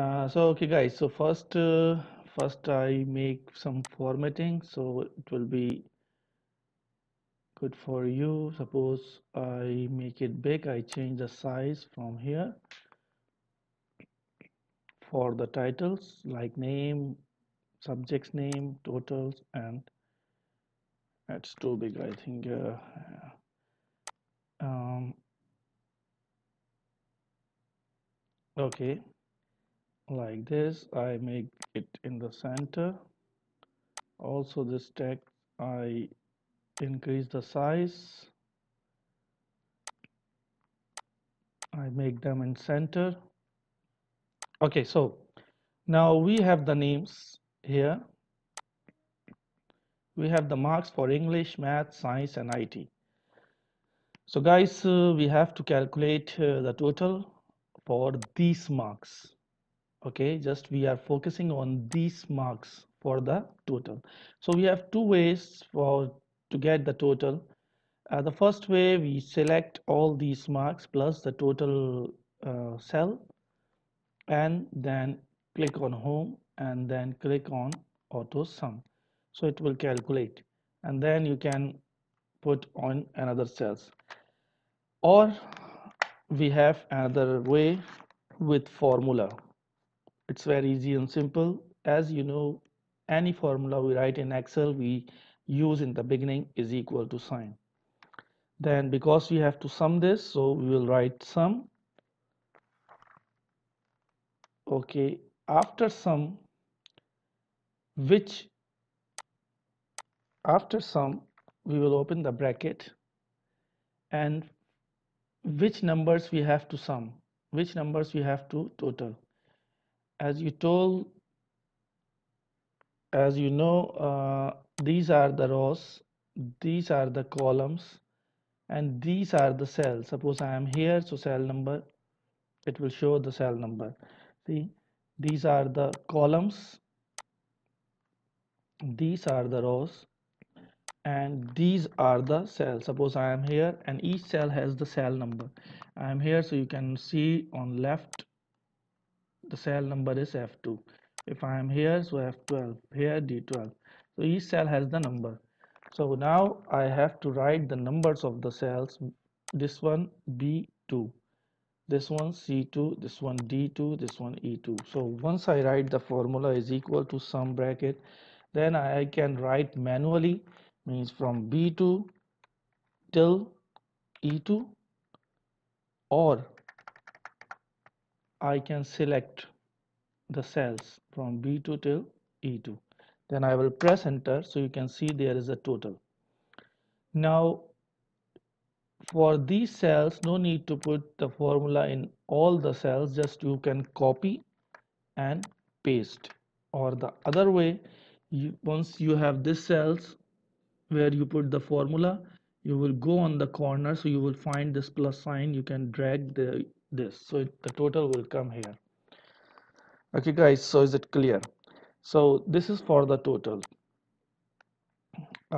Uh, so okay guys so first uh, first I make some formatting so it will be good for you suppose I make it big I change the size from here for the titles like name subjects name totals and that's too big I think uh, um, okay like this I make it in the center also this text I increase the size I make them in center okay so now we have the names here we have the marks for English math science and IT so guys uh, we have to calculate uh, the total for these marks okay just we are focusing on these marks for the total so we have two ways for to get the total uh, the first way we select all these marks plus the total uh, cell and then click on home and then click on auto sum so it will calculate and then you can put on another cells or we have another way with formula it's very easy and simple. As you know, any formula we write in Excel, we use in the beginning is equal to sign. Then because we have to sum this, so we will write sum. Okay, after sum, which after sum, we will open the bracket and which numbers we have to sum, which numbers we have to total as you told as you know uh, these are the rows these are the columns and these are the cells suppose I am here so cell number it will show the cell number see these are the columns these are the rows and these are the cells suppose I am here and each cell has the cell number I am here so you can see on left the cell number is f2 if i am here so f12 here d12 so each cell has the number so now i have to write the numbers of the cells this one b2 this one c2 this one d2 this one e2 so once i write the formula is equal to sum bracket then i can write manually means from b2 till e2 or I can select the cells from B2 to E2 then I will press enter so you can see there is a total now for these cells no need to put the formula in all the cells just you can copy and paste or the other way you, once you have these cells where you put the formula you will go on the corner so you will find this plus sign you can drag the this so the total will come here okay guys so is it clear so this is for the total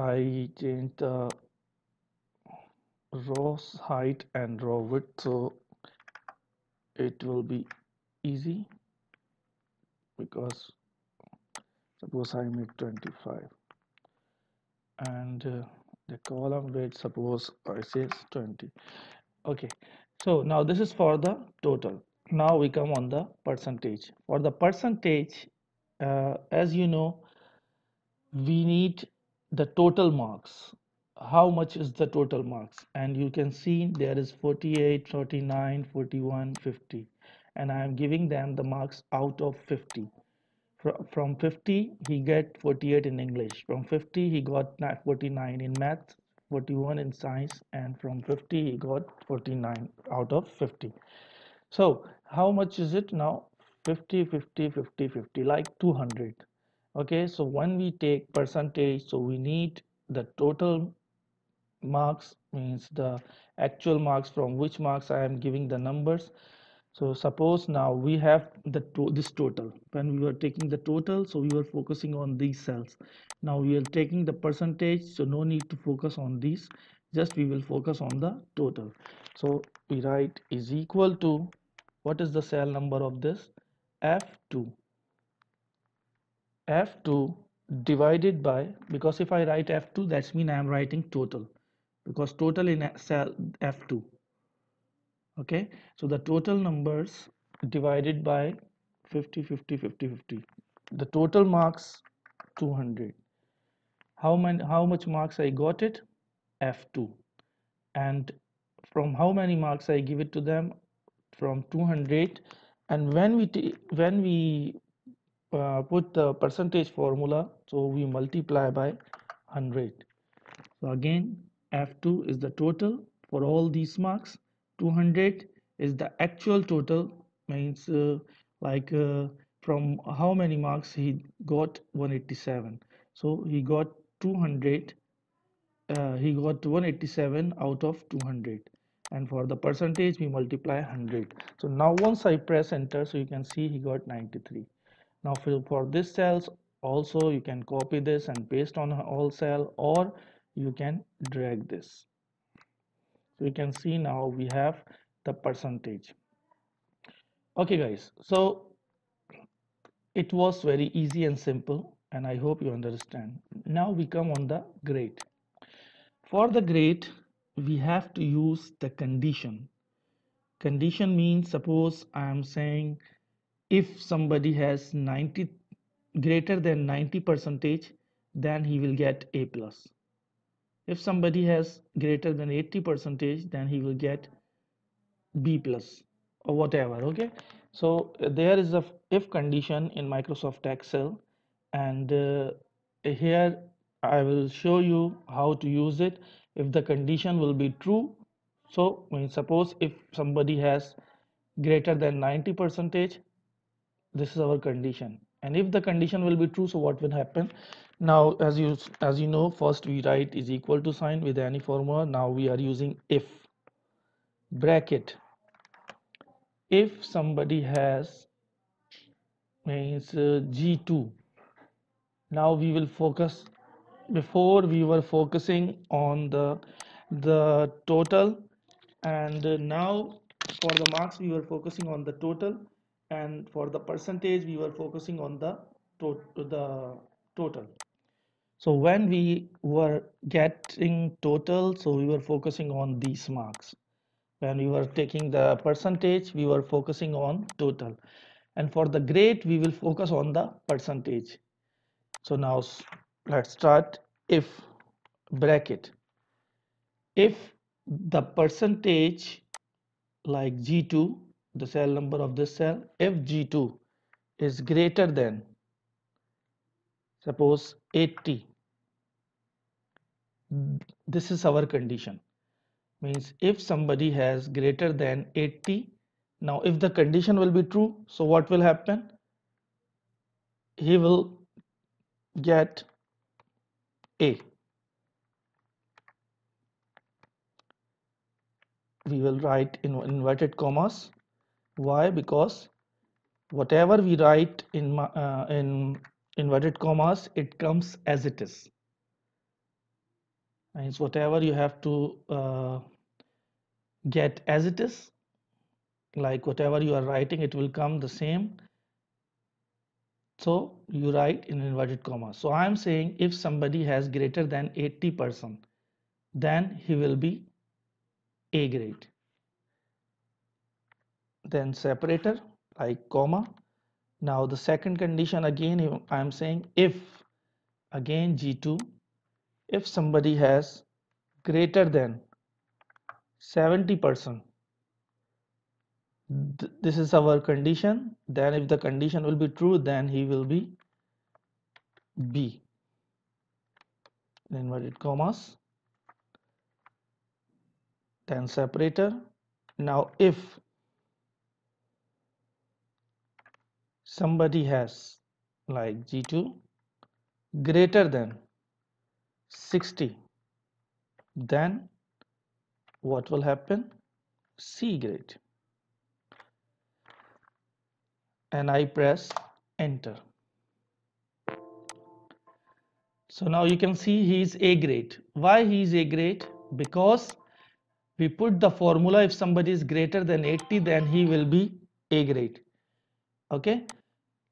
I change the row height and row width so it will be easy because suppose I make 25 and uh, the column weight suppose I say 20 okay so now this is for the total now we come on the percentage for the percentage uh, as you know we need the total marks how much is the total marks and you can see there is 48 39 41 50 and i am giving them the marks out of 50 from 50 he get 48 in english from 50 he got 49 in math 41 in science and from 50 he got 49 out of 50 so how much is it now 50 50 50 50 like 200 okay so when we take percentage so we need the total marks means the actual marks from which marks I am giving the numbers so suppose now we have the to this total when we were taking the total so we were focusing on these cells now we are taking the percentage so no need to focus on these just we will focus on the total so we write is equal to what is the cell number of this f2 f2 divided by because if I write f2 that's mean I am writing total because total in cell f2 okay so the total numbers divided by 50 50 50 50 the total marks 200 how many how much marks i got it f2 and from how many marks i give it to them from 200 and when we when we uh, put the percentage formula so we multiply by 100 so again f2 is the total for all these marks 200 is the actual total means uh, like uh, from how many marks he got 187 so he got 200 uh, he got 187 out of 200 and for the percentage we multiply 100 so now once i press enter so you can see he got 93 now for, for this cells also you can copy this and paste on all cell or you can drag this so you can see now we have the percentage okay guys so it was very easy and simple and I hope you understand now we come on the grade for the grade we have to use the condition condition means suppose I am saying if somebody has 90 greater than 90 percentage then he will get a plus if somebody has greater than 80 percentage then he will get b plus or whatever okay so uh, there is a if condition in microsoft excel and uh, here i will show you how to use it if the condition will be true so when suppose if somebody has greater than 90 percentage this is our condition and if the condition will be true so what will happen now as you as you know first we write is equal to sign with any formula now we are using if bracket if somebody has means uh, g2 now we will focus before we were focusing on the the total and now for the marks we were focusing on the total and for the percentage we were focusing on the to the total so when we were getting total so we were focusing on these marks when we were taking the percentage we were focusing on total and for the grade we will focus on the percentage so now let's start if bracket if the percentage like g2 the cell number of this cell if G2 is greater than suppose 80 this is our condition means if somebody has greater than 80 now if the condition will be true so what will happen he will get A we will write in inverted commas why because whatever we write in uh, in inverted commas it comes as it is and it's whatever you have to uh, get as it is like whatever you are writing it will come the same so you write in inverted commas so i am saying if somebody has greater than 80 percent then he will be a grade then separator like comma now the second condition again I am saying if again G2 if somebody has greater than 70% this is our condition then if the condition will be true then he will be B inverted commas then separator now if somebody has like G2 greater than 60 then what will happen C grade and I press enter so now you can see he is A grade why he is A grade because we put the formula if somebody is greater than 80 then he will be A grade okay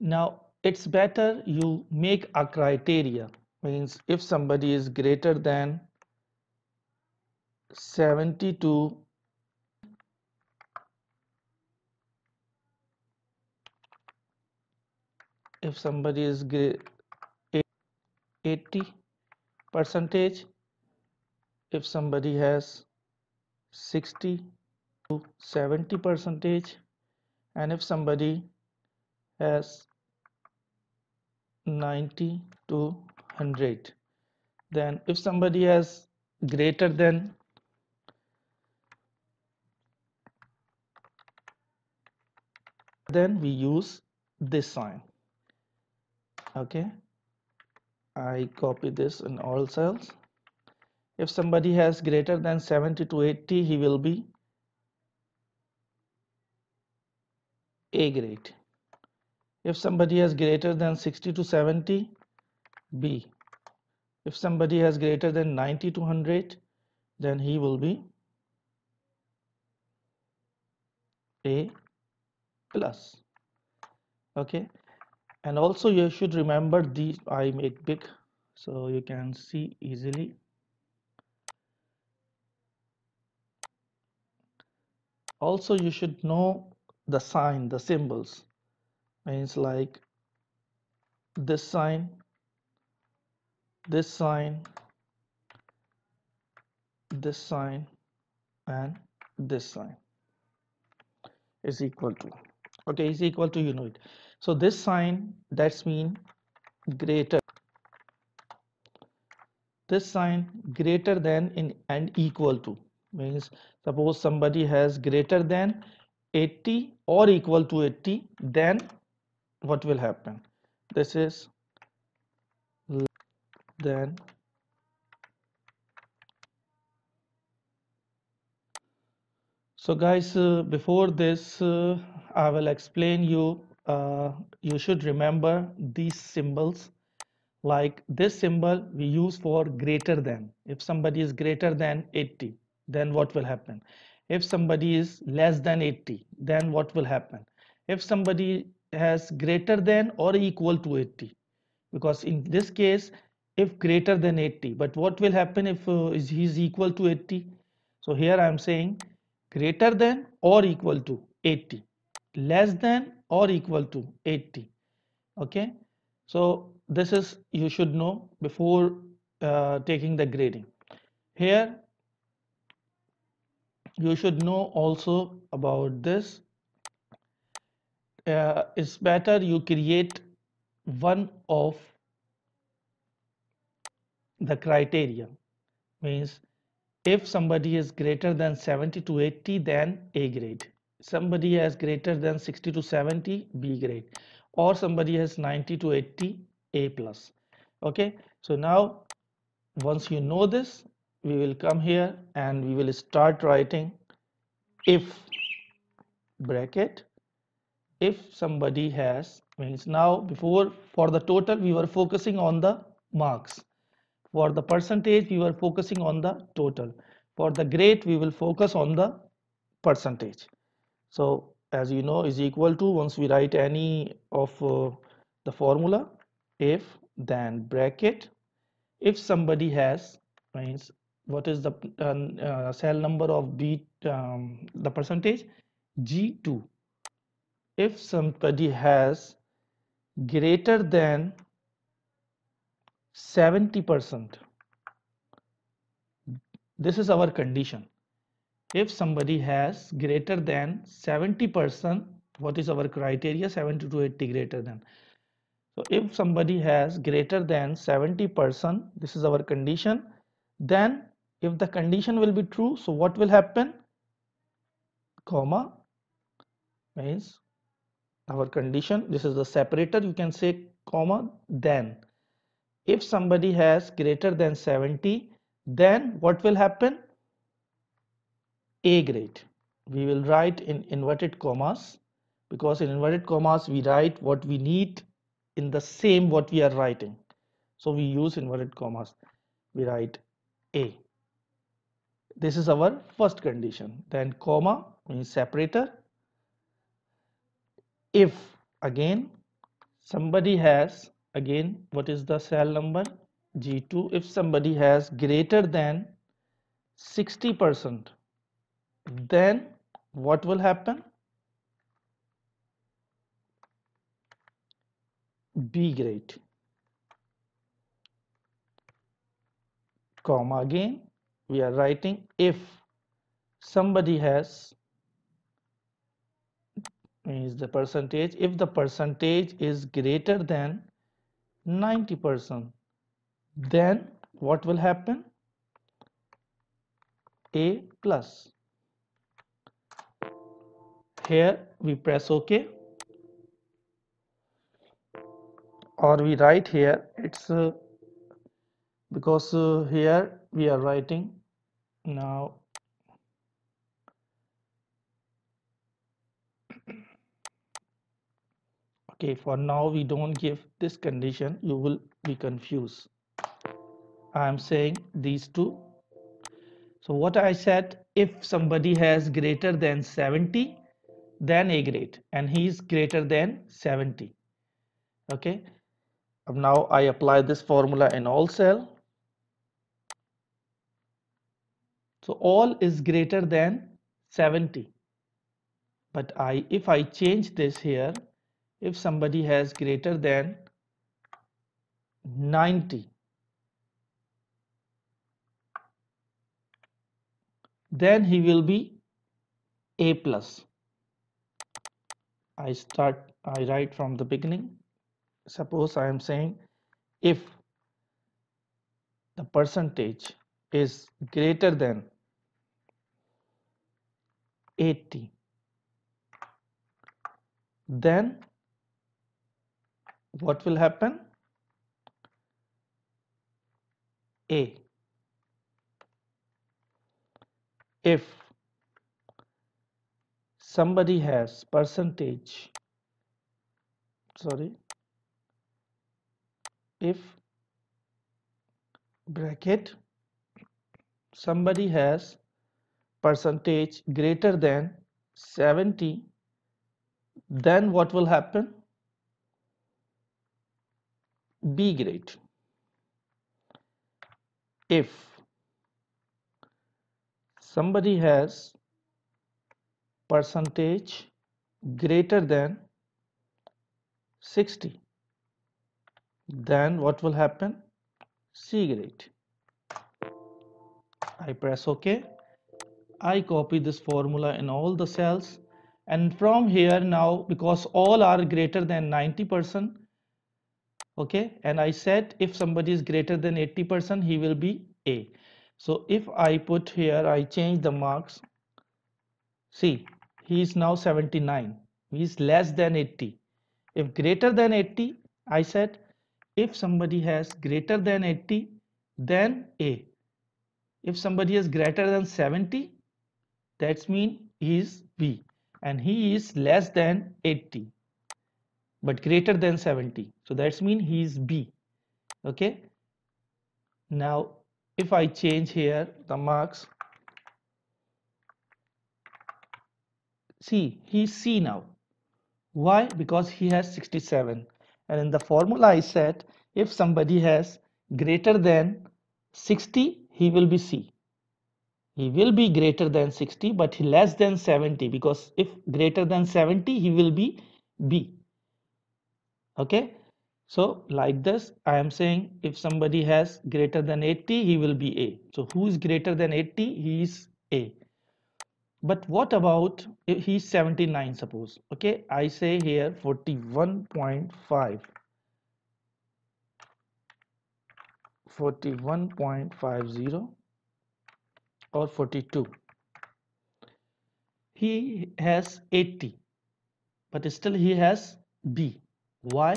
now it's better you make a criteria means if somebody is greater than 72 if somebody is 80 percentage if somebody has 60 to 70 percentage and if somebody has 90 to 100 then if somebody has greater than then we use this sign okay I copy this in all cells if somebody has greater than 70 to 80 he will be A grade if somebody has greater than 60 to 70 B if somebody has greater than 90 to 100 then he will be A plus okay and also you should remember these I make big so you can see easily also you should know the sign the symbols means like this sign this sign this sign and this sign is equal to okay is equal to you know it so this sign that's mean greater this sign greater than in and equal to means suppose somebody has greater than 80 or equal to 80 then what will happen this is then so guys uh, before this uh, i will explain you uh, you should remember these symbols like this symbol we use for greater than if somebody is greater than 80 then what will happen if somebody is less than 80 then what will happen if somebody has greater than or equal to 80 because in this case if greater than 80 but what will happen if uh, is equal to 80 so here i am saying greater than or equal to 80 less than or equal to 80 okay so this is you should know before uh, taking the grading here you should know also about this uh, it's better you create one of the criteria means if somebody is greater than 70 to 80 then a grade somebody has greater than 60 to 70 b grade or somebody has 90 to 80 a plus okay so now once you know this we will come here and we will start writing if bracket if somebody has means now before for the total we were focusing on the marks for the percentage we were focusing on the total for the grade we will focus on the percentage so as you know is equal to once we write any of uh, the formula if then bracket if somebody has means what is the uh, uh, cell number of b um, the percentage g2 if somebody has greater than 70% this is our condition if somebody has greater than 70% what is our criteria 70 to 80 greater than so if somebody has greater than 70% this is our condition then if the condition will be true so what will happen comma means our condition this is the separator you can say comma then if somebody has greater than 70 then what will happen a grade we will write in inverted commas because in inverted commas we write what we need in the same what we are writing so we use inverted commas we write a this is our first condition then comma means separator if again somebody has again what is the cell number G2 if somebody has greater than 60% then what will happen B grade comma again we are writing if somebody has means the percentage if the percentage is greater than 90% then what will happen a plus here we press ok or we write here it's uh, because uh, here we are writing now okay for now we don't give this condition you will be confused I am saying these two so what I said if somebody has greater than 70 then A grade and he is greater than 70 okay now I apply this formula in all cell so all is greater than 70 but I if I change this here if somebody has greater than 90 then he will be a plus I start I write from the beginning suppose I am saying if the percentage is greater than 80 then what will happen? A. If somebody has percentage, sorry, if bracket somebody has percentage greater than 70 then what will happen B grade if somebody has percentage greater than 60 then what will happen C grade I press OK I copy this formula in all the cells and from here now because all are greater than 90 percent okay and I said if somebody is greater than 80% he will be A so if I put here I change the marks see he is now 79 he is less than 80 if greater than 80 I said if somebody has greater than 80 then A if somebody is greater than 70 that means he is B and he is less than 80 but greater than 70 so that's mean he is B okay now if I change here the marks see he's C now why because he has 67 and in the formula I said if somebody has greater than 60 he will be C he will be greater than 60 but less than 70 because if greater than 70 he will be B okay so like this i am saying if somebody has greater than 80 he will be a so who is greater than 80 he is a but what about he's 79 suppose okay i say here 41.5 41.50 or 42 he has 80 but still he has b why?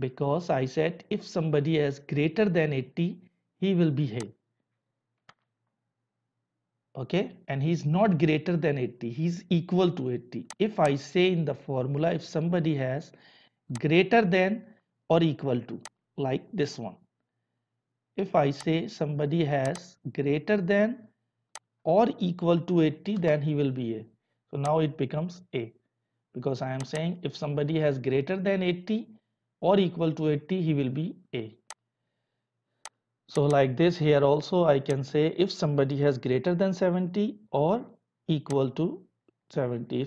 Because I said if somebody has greater than 80, he will behave. Okay, and he is not greater than 80, He is equal to 80. If I say in the formula, if somebody has greater than or equal to, like this one. If I say somebody has greater than or equal to 80, then he will be A. So now it becomes A because I am saying if somebody has greater than 80 or equal to 80 he will be A. So like this here also I can say if somebody has greater than 70 or equal to 70